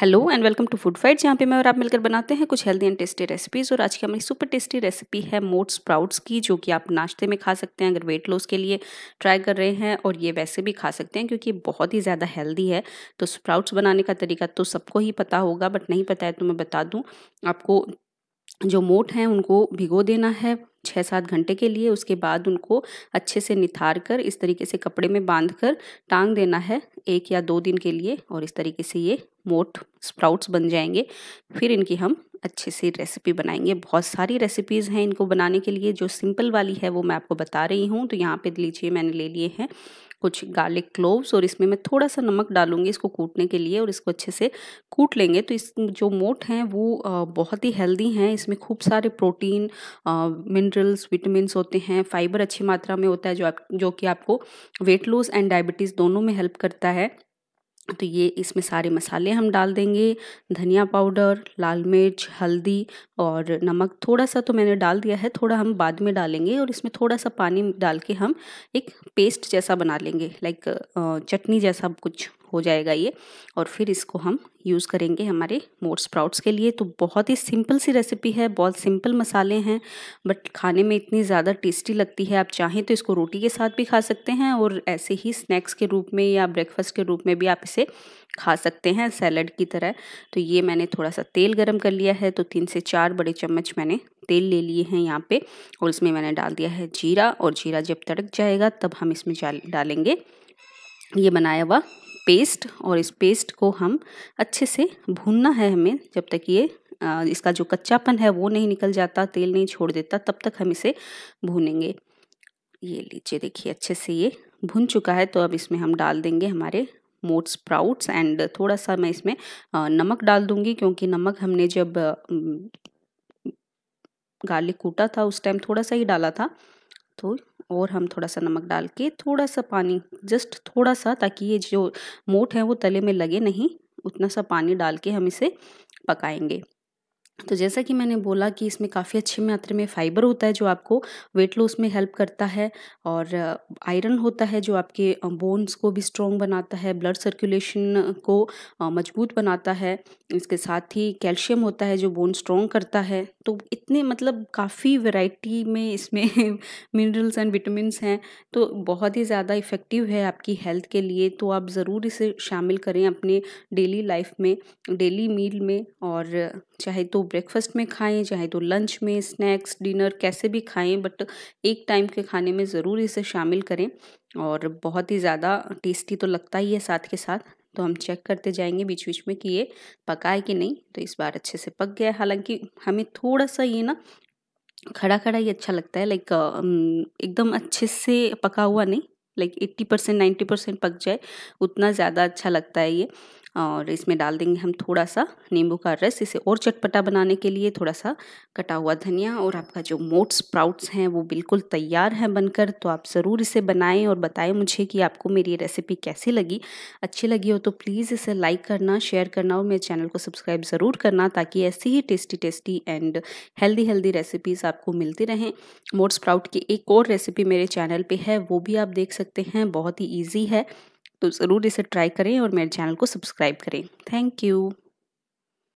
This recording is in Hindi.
hello and welcome to food fight यहाँ पे मैं और आप मिलकर बनाते हैं कुछ हेल्दी एंड टेस्टी रेसिपीज़ और आज की हमारी सुपर टेस्टी रेसिपी है मोट स्प्राउट्स की जो कि आप नाश्ते में खा सकते हैं अगर वेट लॉस के लिए ट्राई कर रहे हैं और ये वैसे भी खा सकते हैं क्योंकि ये बहुत ही ज़्यादा हेल्दी है तो स्प्राउट्स बनाने का तरीका तो सबको ही पता होगा बट नहीं पता है तो मैं बता दूँ आपको जो मोट हैं उनको भिगो देना है छः सात घंटे के लिए उसके बाद उनको अच्छे से निथार कर इस तरीके से कपड़े में बांध कर टांग देना है एक या दो दिन के लिए और इस तरीके से ये मोट स्प्राउट्स बन जाएंगे फिर इनकी हम अच्छे से रेसिपी बनाएंगे बहुत सारी रेसिपीज़ हैं इनको बनाने के लिए जो सिंपल वाली है वो मैं आपको बता रही हूँ तो यहाँ पे लीजिए मैंने ले लिए हैं कुछ गार्लिक क्लोव्स और इसमें मैं थोड़ा सा नमक डालूंगी इसको कूटने के लिए और इसको अच्छे से कूट लेंगे तो इस जो मोट हैं वो बहुत ही हेल्दी हैं इसमें खूब सारे प्रोटीन मिनरल मिनरल्स विटामिन्स होते हैं फाइबर अच्छी मात्रा में होता है जो आप जो कि आपको वेट लॉस एंड डायबिटीज़ दोनों में हेल्प करता है तो ये इसमें सारे मसाले हम डाल देंगे धनिया पाउडर लाल मिर्च हल्दी और नमक थोड़ा सा तो मैंने डाल दिया है थोड़ा हम बाद में डालेंगे और इसमें थोड़ा सा पानी डाल के हम एक पेस्ट जैसा बना लेंगे लाइक चटनी जैसा कुछ हो जाएगा ये और फिर इसको हम यूज़ करेंगे हमारे मोट स्प्राउट्स के लिए तो बहुत ही सिंपल सी रेसिपी है बहुत सिंपल मसाले हैं बट खाने में इतनी ज़्यादा टेस्टी लगती है आप चाहें तो इसको रोटी के साथ भी खा सकते हैं और ऐसे ही स्नैक्स के रूप में या ब्रेकफास्ट के रूप में भी आप इसे खा सकते हैं सैलड की तरह तो ये मैंने थोड़ा सा तेल गर्म कर लिया है तो तीन से चार बड़े चम्मच मैंने तेल ले लिए हैं यहाँ पे और इसमें मैंने डाल दिया है जीरा और जीरा जब तड़क जाएगा तब हम इसमें डालेंगे ये बनाया हुआ पेस्ट और इस पेस्ट को हम अच्छे से भूनना है हमें जब तक ये इसका जो कच्चापन है वो नहीं निकल जाता तेल नहीं छोड़ देता तब तक हम इसे भूनेंगे ये लीजिए देखिए अच्छे से ये भुन चुका है तो अब इसमें हम डाल देंगे हमारे मोट स्प्राउट्स एंड थोड़ा सा मैं इसमें नमक डाल दूंगी क्योंकि नमक हमने जब गार्लिक कूटा था उस टाइम थोड़ा सा ही डाला था तो और हम थोड़ा सा नमक डाल के थोड़ा सा पानी जस्ट थोड़ा सा ताकि ये जो मोट है वो तले में लगे नहीं उतना सा पानी डाल के हम इसे पकाएंगे तो जैसा कि मैंने बोला कि इसमें काफ़ी अच्छी मात्रा में फाइबर होता है जो आपको वेट लॉस में हेल्प करता है और आयरन होता है जो आपके बोन्स को भी स्ट्रॉन्ग बनाता है ब्लड सर्कुलेशन को मजबूत बनाता है इसके साथ ही कैल्शियम होता है जो बोन स्ट्रॉन्ग करता है तो इतने मतलब काफ़ी वैरायटी में इसमें मिनरल्स एंड विटामिन हैं तो बहुत ही ज़्यादा इफ़ेक्टिव है आपकी हेल्थ के लिए तो आप ज़रूर इसे शामिल करें अपने डेली लाइफ में डेली मील में और चाहे तो ब्रेकफास्ट में खाएं चाहे तो लंच में स्नैक्स डिनर कैसे भी खाएं बट एक टाइम के खाने में ज़रूर इसे शामिल करें और बहुत ही ज़्यादा टेस्टी तो लगता ही है साथ के साथ तो हम चेक करते जाएंगे बीच बीच में कि ये पका है कि नहीं तो इस बार अच्छे से पक गया हालांकि हमें थोड़ा सा ये ना खड़ा खड़ा ही अच्छा लगता है लाइक एकदम अच्छे से पका हुआ नहीं like eighty percent ninety percent पक जाए उतना ज़्यादा अच्छा लगता है ये और इसमें डाल देंगे हम थोड़ा सा नींबू का रस इसे और चटपटा बनाने के लिए थोड़ा सा कटा हुआ धनिया और आपका जो मोट स्प्राउट्स हैं वो बिल्कुल तैयार हैं बनकर तो आप ज़रूर इसे बनाएं और बताएं मुझे कि आपको मेरी रेसिपी कैसी लगी अच्छी लगी हो तो प्लीज़ इसे लाइक करना शेयर करना और मेरे चैनल को सब्सक्राइब ज़रूर करना ताकि ऐसी ही tasty tasty and healthy healthy recipes आपको मिलती रहें मोट स्प्राउट की एक और रेसिपी मेरे चैनल पर है वो भी आप देख सकते हैं बहुत ही ईजी है तो ज़रूर इसे ट्राई करें और मेरे चैनल को सब्सक्राइब करें थैंक यू